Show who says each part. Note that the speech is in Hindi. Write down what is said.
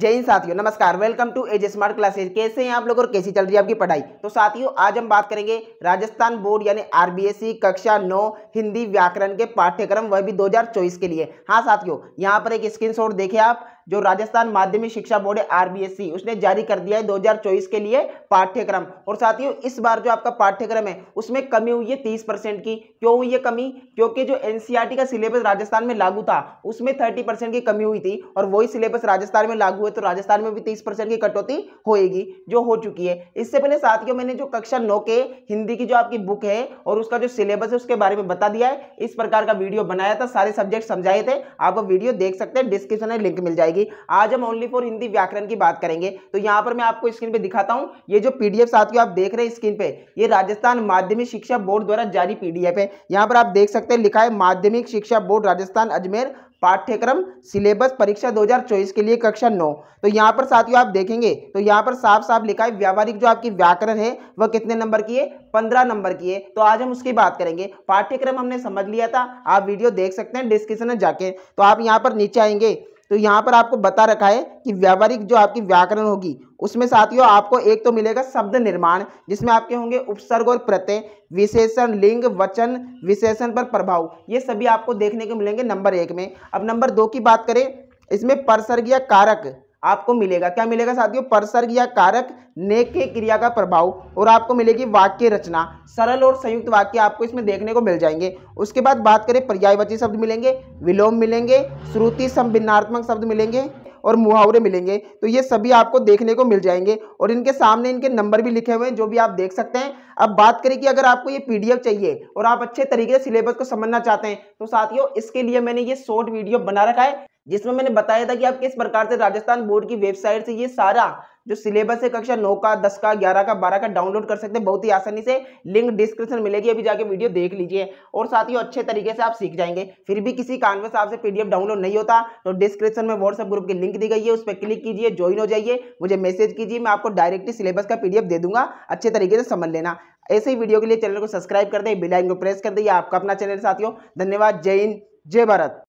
Speaker 1: जय हिंद साथियों नमस्कार welcome to edge smart classes कैसे हैं आप लोग और कैसी चल रही है आपकी पढ़ाई तो साथियों आज हम बात करेंगे राजस्थान बोर्ड यानी आरबीएसई e कक्षा 9 हिंदी व्याकरण के पाठ्यक्रम वह भी 2024 के लिए हाँ साथियों यहाँ पर एक स्क्रीनशॉट देखें आप जो राजस्थान माध्यमिक शिक्षा बोर्ड है आरबीएससी e, उसने जारी कर दिया है 2024 के लिए पाठ्यक्रम और साथियों इस बार जो आपका पाठ्यक्रम है उसमें कमी हुई है तीस परसेंट की क्यों हुई है कमी क्योंकि जो एनसीईआरटी e का सिलेबस राजस्थान में लागू था उसमें थर्टी परसेंट की कमी हुई थी और वही सिलेबस राजस्थान में लागू है तो राजस्थान में भी तीस परसेंट की कटौती होएगी जो हो चुकी है इससे पहले साथियों मैंने जो कक्षा नौ के हिंदी की जो आपकी बुक है और उसका जो सिलेबस है उसके बारे में बता दिया है इस प्रकार का वीडियो बनाया था सारे सब्जेक्ट समझाए थे आप वो वीडियो देख सकते हैं डिस्क्रिप्शन में लिंक मिल जाएगी जाएगी आज हम ओनली फॉर हिंदी व्याकरण की बात करेंगे तो यहाँ पर मैं आपको स्क्रीन पे दिखाता हूँ ये जो पीडीएफ साथियों आप देख रहे हैं स्क्रीन पे ये राजस्थान माध्यमिक शिक्षा बोर्ड द्वारा जारी पीडीएफ है यहाँ पर आप देख सकते हैं लिखा है माध्यमिक शिक्षा बोर्ड राजस्थान अजमेर पाठ्यक्रम सिलेबस परीक्षा 2024 के लिए कक्षा 9 तो यहाँ पर साथियों आप देखेंगे तो यहाँ पर साफ साफ लिखा है व्यावहारिक जो आपकी व्याकरण है वह कितने नंबर की है पंद्रह नंबर की है तो आज हम उसकी बात करेंगे पाठ्यक्रम हमने समझ लिया था आप वीडियो देख सकते हैं डिस्क्रिप्शन में जाके तो आप यहाँ पर नीचे आएंगे तो यहाँ पर आपको बता रखा है कि व्यावहारिक जो आपकी व्याकरण होगी उसमें साथियों आपको एक तो मिलेगा शब्द निर्माण जिसमें आपके होंगे उपसर्ग और प्रत्यय विशेषण लिंग वचन विशेषण पर प्रभाव ये सभी आपको देखने को मिलेंगे नंबर एक में अब नंबर दो की बात करें इसमें परसर्ग या कारक आपको मिलेगा क्या मिलेगा साथियों परसर्ग या कारक नेक के क्रिया का प्रभाव और आपको मिलेगी वाक्य रचना सरल और संयुक्त वाक्य आपको इसमें देखने को मिल जाएंगे उसके बाद बात करें पर्यायवाची शब्द मिलेंगे विलोम मिलेंगे श्रुति संभिन्नात्मक शब्द मिलेंगे और मुहावरे मिलेंगे तो ये सभी आपको देखने को मिल जाएंगे और इनके सामने इनके नंबर भी लिखे हुए हैं जो भी आप देख सकते हैं अब बात करें कि अगर आपको ये पीडीएफ चाहिए और आप अच्छे तरीके से सिलेबस को समझना चाहते हैं तो साथियों इसके लिए मैंने ये शॉर्ट वीडियो बना रखा है जिसमें मैंने बताया था कि आप किस प्रकार से राजस्थान बोर्ड की वेबसाइट से ये सारा जो सिलेबस है कक्षा नौ का दस का ग्यारह का बारह का डाउनलोड कर सकते हैं बहुत ही आसानी से लिंक डिस्क्रिप्शन मिलेगी अभी जाके वीडियो देख लीजिए और साथ ही अच्छे तरीके से आप सीख जाएंगे फिर भी किसी से आपसे पीडीएफ डाउनलोड नहीं होता तो डिस्क्रिप्शन में व्हाट्सएप ग्रुप की लिंक दी गई है उस पर क्लिक कीजिए ज्वाइन हो जाइए मुझे मैसेज कीजिए मैं आपको डायरेक्टली सिलेबस का पीडीएफ दे दूंगा अच्छे तरीके से समझ लेना ऐसे ही वीडियो के लिए चैनल को सब्सक्राइब कर दे बिलाइन को प्रेस कर दिए आपका अपना चैनल साथियों धन्यवाद जय हिंद जय भारत